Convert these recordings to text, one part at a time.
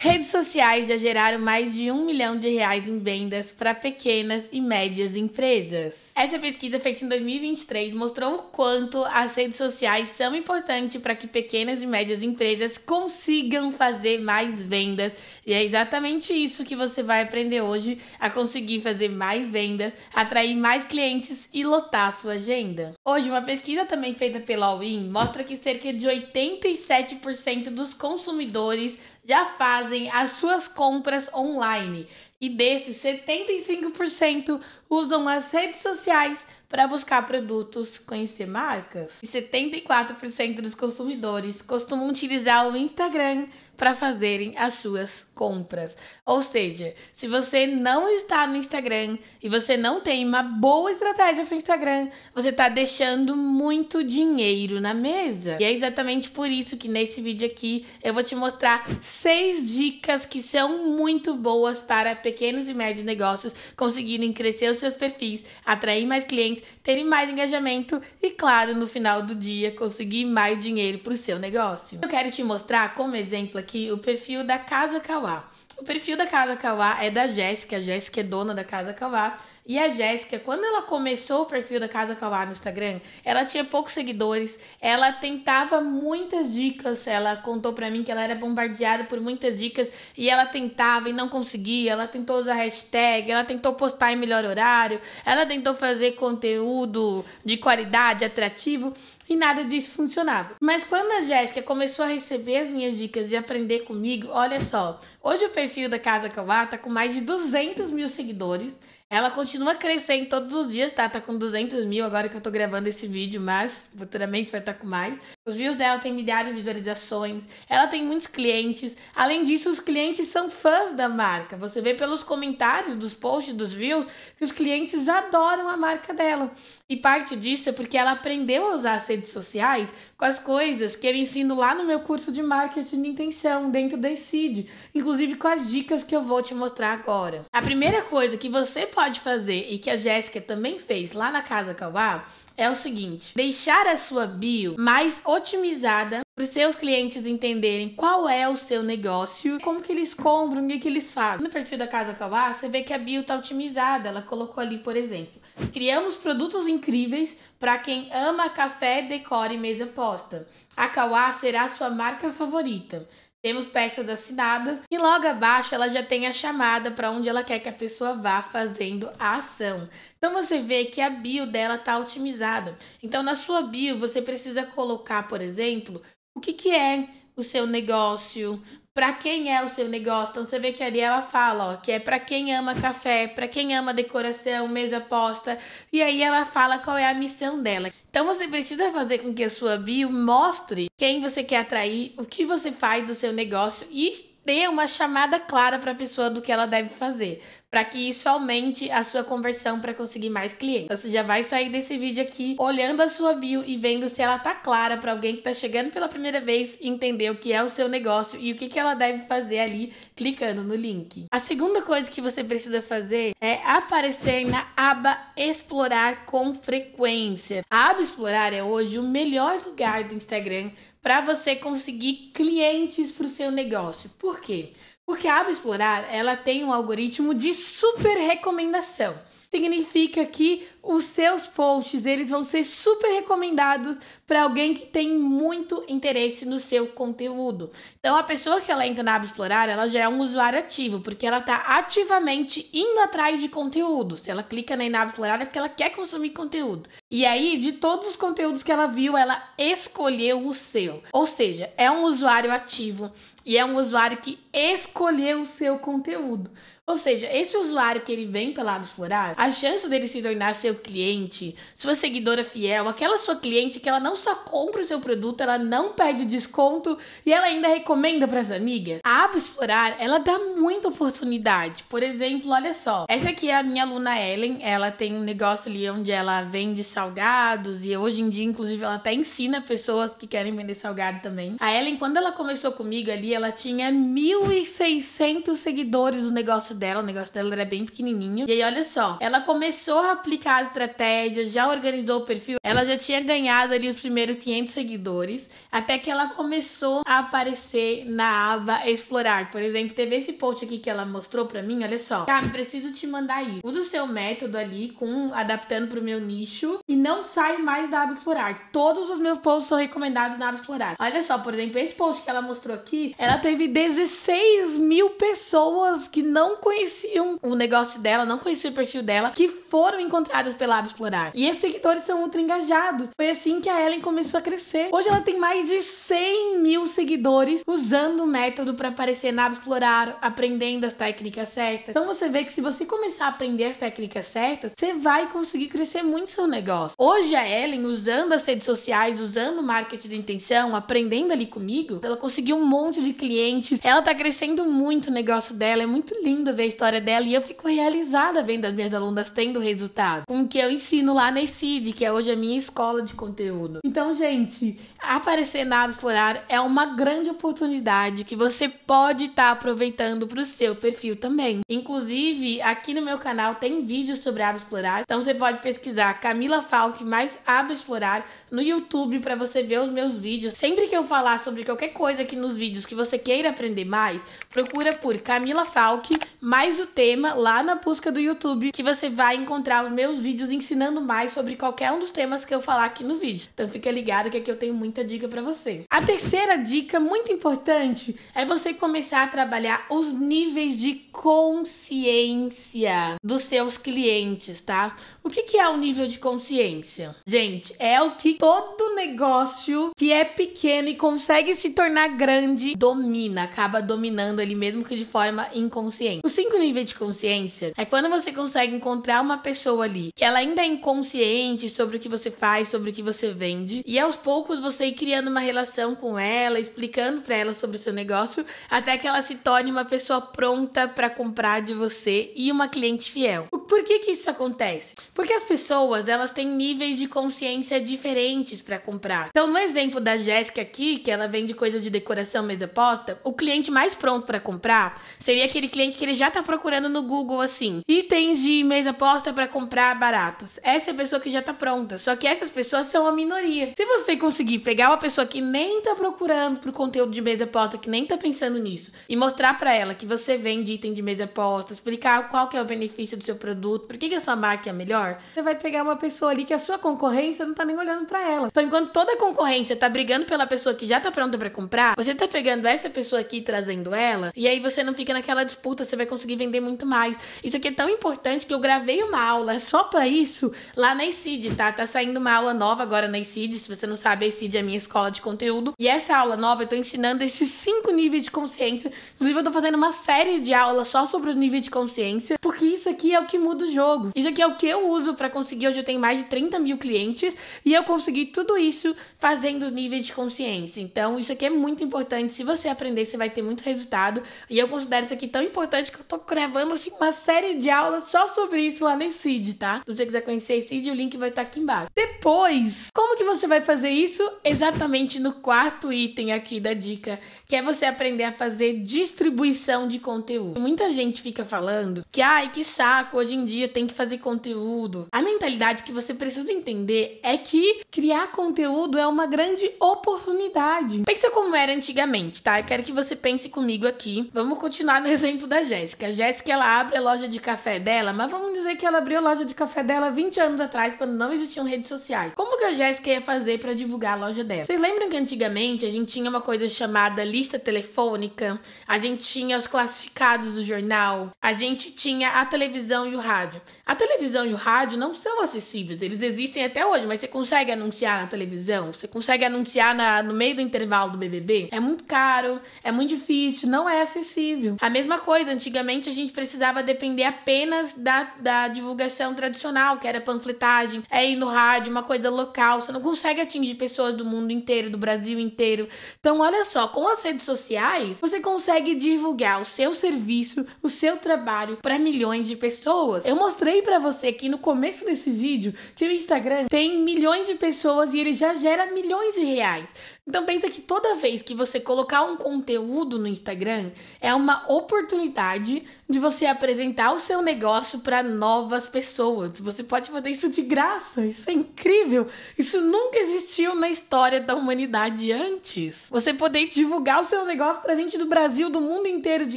Redes sociais já geraram mais de um milhão de reais em vendas para pequenas e médias empresas. Essa pesquisa feita em 2023 mostrou o quanto as redes sociais são importantes para que pequenas e médias empresas consigam fazer mais vendas. E é exatamente isso que você vai aprender hoje: a conseguir fazer mais vendas, atrair mais clientes e lotar a sua agenda. Hoje, uma pesquisa também feita pela All-In mostra que cerca de 87% dos consumidores já fazem as suas compras online. E desses, 75% usam as redes sociais para buscar produtos, conhecer marcas. E 74% dos consumidores costumam utilizar o Instagram para fazerem as suas compras. Ou seja, se você não está no Instagram e você não tem uma boa estratégia para o Instagram, você está deixando muito dinheiro na mesa. E é exatamente por isso que nesse vídeo aqui eu vou te mostrar seis dicas que são muito boas para pequenos e médios negócios conseguirem crescer os seus perfis, atrair mais clientes, terem mais engajamento e, claro, no final do dia, conseguir mais dinheiro para o seu negócio. Eu quero te mostrar como exemplo aqui o perfil da Casa Kawá. O perfil da Casa Kawá é da Jéssica, a Jéssica é dona da Casa Kawá. E a Jéssica, quando ela começou o perfil da Casa Kawá no Instagram, ela tinha poucos seguidores, ela tentava muitas dicas, ela contou para mim que ela era bombardeada por muitas dicas e ela tentava e não conseguia, ela tentou usar hashtag, ela tentou postar em melhor horário, ela tentou fazer conteúdo de qualidade, atrativo, e nada disso funcionava. Mas quando a Jéssica começou a receber as minhas dicas e aprender comigo, olha só, hoje o perfil da Casa Cavar tá com mais de 200 mil seguidores ela continua crescendo todos os dias, tá? Tá com 200 mil agora que eu tô gravando esse vídeo, mas futuramente vai estar tá com mais. Os views dela tem milhares de visualizações, ela tem muitos clientes. Além disso, os clientes são fãs da marca. Você vê pelos comentários dos posts, dos views, que os clientes adoram a marca dela. E parte disso é porque ela aprendeu a usar as redes sociais com as coisas que eu ensino lá no meu curso de marketing de intenção, dentro da Seed, inclusive com as dicas que eu vou te mostrar agora. A primeira coisa que você pode pode fazer e que a Jéssica também fez lá na Casa Kauá é o seguinte: deixar a sua bio mais otimizada para os seus clientes entenderem qual é o seu negócio, como que eles compram, o que, que eles fazem. No perfil da Casa Kauá, você vê que a bio está otimizada. Ela colocou ali, por exemplo, criamos produtos incríveis para quem ama café, decore e mesa posta. A Cauá será a sua marca favorita temos peças assinadas e logo abaixo ela já tem a chamada para onde ela quer que a pessoa vá fazendo a ação. Então você vê que a bio dela está otimizada. Então na sua bio você precisa colocar, por exemplo, o que, que é o seu negócio, para quem é o seu negócio. Então você vê que ali ela fala, ó, que é para quem ama café, para quem ama decoração, mesa posta. E aí ela fala qual é a missão dela. Então você precisa fazer com que a sua bio mostre quem você quer atrair, o que você faz do seu negócio e ter uma chamada clara para a pessoa do que ela deve fazer para que isso aumente a sua conversão para conseguir mais clientes. Então, você já vai sair desse vídeo aqui olhando a sua bio e vendo se ela tá clara para alguém que tá chegando pela primeira vez entender o que é o seu negócio e o que, que ela deve fazer ali clicando no link. A segunda coisa que você precisa fazer é aparecer na aba explorar com frequência. A aba explorar é hoje o melhor lugar do Instagram para você conseguir clientes para o seu negócio. Por quê? Porque a aba Explorar, ela tem um algoritmo de super recomendação significa que os seus posts eles vão ser super recomendados para alguém que tem muito interesse no seu conteúdo. Então a pessoa que ela entra na aba explorar, ela já é um usuário ativo, porque ela está ativamente indo atrás de conteúdo. Se ela clica na aba explorar é porque ela quer consumir conteúdo. E aí, de todos os conteúdos que ela viu, ela escolheu o seu. Ou seja, é um usuário ativo e é um usuário que escolheu o seu conteúdo. Ou seja, esse usuário que ele vem lado explorar, a chance dele se tornar seu cliente, sua seguidora fiel, aquela sua cliente que ela não só compra o seu produto, ela não pede desconto e ela ainda recomenda para as amigas. A aba explorar, ela dá muita oportunidade. Por exemplo, olha só, essa aqui é a minha aluna Ellen, ela tem um negócio ali onde ela vende salgados e hoje em dia, inclusive, ela até ensina pessoas que querem vender salgado também. A Ellen, quando ela começou comigo ali, ela tinha 1.600 seguidores do negócio dela, o negócio dela era bem pequenininho. E aí, olha só, ela começou a aplicar a estratégia, já organizou o perfil, ela já tinha ganhado ali os primeiros 500 seguidores, até que ela começou a aparecer na aba explorar. Por exemplo, teve esse post aqui que ela mostrou pra mim, olha só. Cara, ah, preciso te mandar isso. Usa o seu método ali, com adaptando pro meu nicho, e não sai mais da aba explorar. Todos os meus posts são recomendados na aba explorar. Olha só, por exemplo, esse post que ela mostrou aqui, ela teve 16 mil pessoas que não conheciam o negócio dela, não conheciam o perfil dela, que foram encontrados pela Ave Explorar. E esses seguidores são ultra engajados. Foi assim que a Ellen começou a crescer. Hoje ela tem mais de 100 mil seguidores usando o método para aparecer na Ave Explorar, aprendendo as técnicas certas. Então você vê que se você começar a aprender as técnicas certas, você vai conseguir crescer muito seu negócio. Hoje a Ellen, usando as redes sociais, usando o marketing de intenção, aprendendo ali comigo, ela conseguiu um monte de clientes. Ela tá crescendo muito o negócio dela, é muito lindo ver a história dela e eu fico realizada vendo as minhas alunas tendo resultado com o que eu ensino lá na ECID, que é hoje a minha escola de conteúdo. Então, gente, aparecer na Explorar é uma grande oportunidade que você pode estar tá aproveitando para o seu perfil também. Inclusive, aqui no meu canal tem vídeos sobre Aba Explorar, então você pode pesquisar Camila Falk mais Aba Explorar no YouTube para você ver os meus vídeos. Sempre que eu falar sobre qualquer coisa aqui nos vídeos que você queira aprender mais, procura por Camila Falk mais o tema lá na busca do YouTube, que você vai encontrar os meus vídeos ensinando mais sobre qualquer um dos temas que eu falar aqui no vídeo. Então fica ligado que aqui eu tenho muita dica para você. A terceira dica muito importante é você começar a trabalhar os níveis de consciência dos seus clientes, tá? O que, que é o nível de consciência? Gente, é o que todo negócio que é pequeno e consegue se tornar grande domina, acaba dominando ele mesmo que de forma inconsciente. Os cinco níveis de consciência é quando você consegue encontrar uma pessoa ali que ela ainda é inconsciente sobre o que você faz, sobre o que você vende, e aos poucos você ir criando uma relação com ela, explicando para ela sobre o seu negócio, até que ela se torne uma pessoa pronta para comprar de você e uma cliente fiel. O por que, que isso acontece? Porque as pessoas elas têm níveis de consciência diferentes para comprar. Então, no exemplo da Jéssica aqui, que ela vende coisa de decoração mesa posta, o cliente mais pronto para comprar seria aquele cliente que ele já tá procurando no Google assim, itens de mesa posta para comprar baratos. Essa é a pessoa que já tá pronta. Só que essas pessoas são a minoria. Se você conseguir pegar uma pessoa que nem tá procurando pro conteúdo de mesa posta, que nem tá pensando nisso, e mostrar para ela que você vende item de mesa posta, explicar qual que é o benefício do seu produto produto, por que, que a sua marca é melhor, você vai pegar uma pessoa ali que a sua concorrência não tá nem olhando para ela. Então, enquanto toda a concorrência tá brigando pela pessoa que já tá pronta para comprar, você tá pegando essa pessoa aqui e trazendo ela, e aí você não fica naquela disputa, você vai conseguir vender muito mais. Isso aqui é tão importante que eu gravei uma aula só para isso lá na ICID, tá? Tá saindo uma aula nova agora na ICID, se você não sabe, a ICID é a minha escola de conteúdo. E essa aula nova eu tô ensinando esses cinco níveis de consciência. Inclusive, eu tô fazendo uma série de aulas só sobre o nível de consciência, porque isso aqui é o que muda o jogo. Isso aqui é o que eu uso para conseguir. Hoje eu tenho mais de 30 mil clientes e eu consegui tudo isso fazendo níveis de consciência. Então, isso aqui é muito importante. Se você aprender, você vai ter muito resultado. E eu considero isso aqui tão importante que eu tô gravando assim, uma série de aulas só sobre isso lá no CID, tá? Se você quiser conhecer CID, o link vai estar tá aqui embaixo. Depois, como que você vai fazer isso? Exatamente no quarto item aqui da dica, que é você aprender a fazer distribuição de conteúdo. Muita gente fica falando que, ai, que saco, hoje em em dia tem que fazer conteúdo. A mentalidade que você precisa entender é que criar conteúdo é uma grande oportunidade. Pensa como era antigamente, tá? Eu quero que você pense comigo aqui. Vamos continuar no exemplo da Jéssica. A Jéssica ela abre a loja de café dela, mas vamos dizer que ela abriu a loja de café dela 20 anos atrás, quando não existiam redes sociais. Como que a Jéssica ia fazer para divulgar a loja dela? Vocês lembram que antigamente a gente tinha uma coisa chamada lista telefônica, a gente tinha os classificados do jornal, a gente tinha a televisão e o rádio. A televisão e o rádio não são acessíveis, eles existem até hoje, mas você consegue anunciar na televisão? Você consegue anunciar na, no meio do intervalo do BBB? É muito caro, é muito difícil, não é acessível. A mesma coisa, antigamente a gente precisava depender apenas da, da divulgação tradicional, que era panfletagem, é ir no rádio, uma coisa local, você não consegue atingir pessoas do mundo inteiro, do Brasil inteiro. Então, olha só, com as redes sociais, você consegue divulgar o seu serviço, o seu trabalho para milhões de pessoas pessoas. Eu mostrei para você aqui no começo desse vídeo que o Instagram tem milhões de pessoas e ele já gera milhões de reais. Então pensa que toda vez que você colocar um conteúdo no Instagram, é uma oportunidade de você apresentar o seu negócio para novas pessoas. Você pode fazer isso de graça, isso é incrível. Isso nunca existiu na história da humanidade antes. Você poder divulgar o seu negócio para gente do Brasil, do mundo inteiro de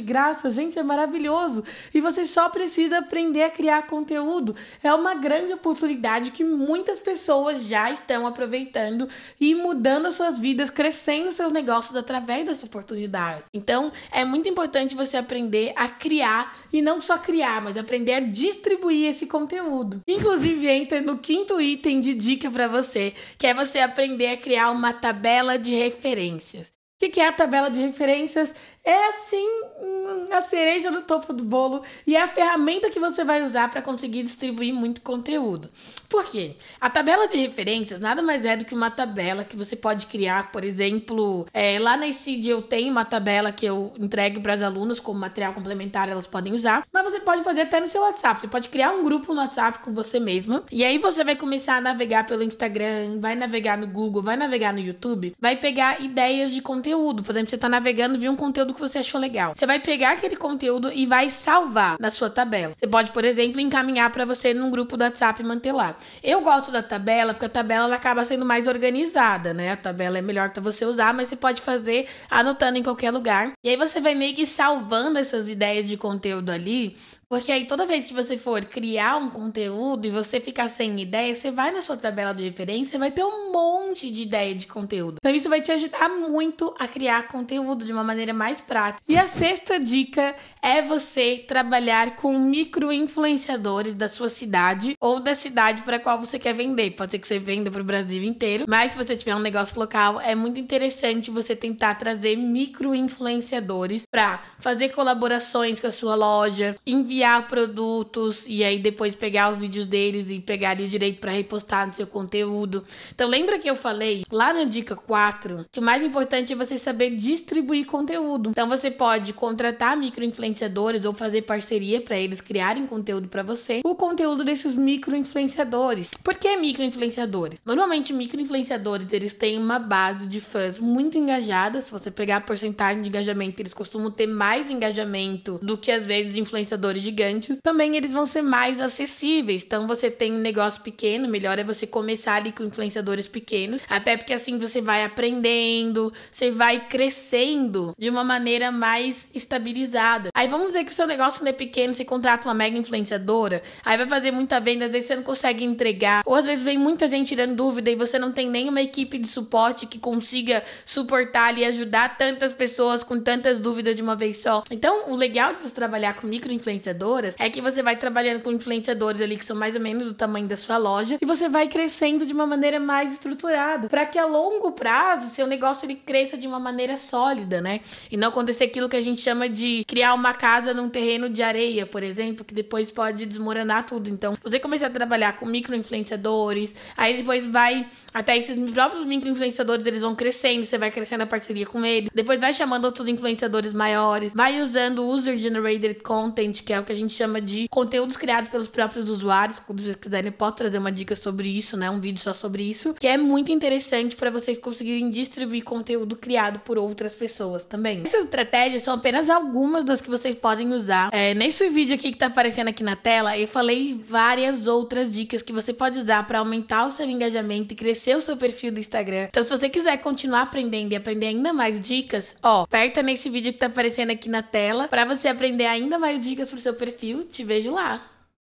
graça, gente, é maravilhoso. E você só precisa aprender a criar conteúdo. É uma grande oportunidade que muitas pessoas já estão aproveitando e mudando as suas vidas vidas crescendo seus negócios através dessa oportunidade. Então, é muito importante você aprender a criar e não só criar, mas aprender a distribuir esse conteúdo. Inclusive, entra no quinto item de dica para você, que é você aprender a criar uma tabela de referências. O que, que é a tabela de referências? É sim a cereja do topo do bolo e é a ferramenta que você vai usar para conseguir distribuir muito conteúdo. Por quê? A tabela de referências nada mais é do que uma tabela que você pode criar, por exemplo, é, lá na ICID eu tenho uma tabela que eu entrego para as alunas como material complementar, elas podem usar, mas você pode fazer até no seu WhatsApp. Você pode criar um grupo no WhatsApp com você mesma e aí você vai começar a navegar pelo Instagram, vai navegar no Google, vai navegar no YouTube, vai pegar ideias de conteúdo conteúdo. Por exemplo, você está navegando, e viu um conteúdo que você achou legal. Você vai pegar aquele conteúdo e vai salvar na sua tabela. Você pode, por exemplo, encaminhar para você num grupo do WhatsApp e manter lá. Eu gosto da tabela, porque a tabela ela acaba sendo mais organizada, né? A tabela é melhor para você usar, mas você pode fazer anotando em qualquer lugar. E aí você vai meio que salvando essas ideias de conteúdo ali porque aí toda vez que você for criar um conteúdo e você ficar sem ideia, você vai na sua tabela de referência, e vai ter um monte de ideia de conteúdo. Então isso vai te ajudar muito a criar conteúdo de uma maneira mais prática. E a sexta dica é você trabalhar com micro influenciadores da sua cidade ou da cidade para qual você quer vender. Pode ser que você venda para o Brasil inteiro, mas se você tiver um negócio local, é muito interessante você tentar trazer micro influenciadores para fazer colaborações com a sua loja, enviar criar produtos e aí depois pegar os vídeos deles e pegar o direito para repostar no seu conteúdo. Então lembra que eu falei lá na dica 4 que o mais importante é você saber distribuir conteúdo. Então você pode contratar micro influenciadores ou fazer parceria para eles criarem conteúdo para você. O conteúdo desses micro influenciadores Por que micro influenciadores Normalmente influenciadores eles têm uma base de fãs muito engajada. Se você pegar a porcentagem de engajamento, eles costumam ter mais engajamento do que às vezes influenciadores de gigantes, também eles vão ser mais acessíveis. Então você tem um negócio pequeno, melhor é você começar ali com influenciadores pequenos, até porque assim você vai aprendendo, você vai crescendo de uma maneira mais estabilizada. Aí vamos dizer que o seu negócio não é pequeno, você contrata uma mega influenciadora, aí vai fazer muita venda, às vezes você não consegue entregar, ou às vezes vem muita gente tirando dúvida e você não tem nenhuma equipe de suporte que consiga suportar e ajudar tantas pessoas com tantas dúvidas de uma vez só. Então, o legal de você trabalhar com micro influenciadores influenciadoras, é que você vai trabalhando com influenciadores ali que são mais ou menos do tamanho da sua loja e você vai crescendo de uma maneira mais estruturada, para que a longo prazo seu negócio ele cresça de uma maneira sólida, né? E não acontecer aquilo que a gente chama de criar uma casa num terreno de areia, por exemplo, que depois pode desmoronar tudo. Então, você começar a trabalhar com micro influenciadores, aí depois vai até esses próprios micro influenciadores eles vão crescendo, você vai crescendo a parceria com eles. Depois vai chamando outros influenciadores maiores, vai usando o user generated content, que é o que a gente chama de conteúdos criados pelos próprios usuários. Quando vocês quiserem, eu posso trazer uma dica sobre isso, né? Um vídeo só sobre isso, que é muito interessante para vocês conseguirem distribuir conteúdo criado por outras pessoas também. Essas estratégias são apenas algumas das que vocês podem usar. É, nesse vídeo aqui que tá aparecendo aqui na tela, eu falei várias outras dicas que você pode usar para aumentar o seu engajamento e crescer o seu perfil do Instagram. Então, se você quiser continuar aprendendo e aprender ainda mais dicas, ó, aperta nesse vídeo que tá aparecendo aqui na tela para você aprender ainda mais dicas pro seu seu perfil, te vejo lá.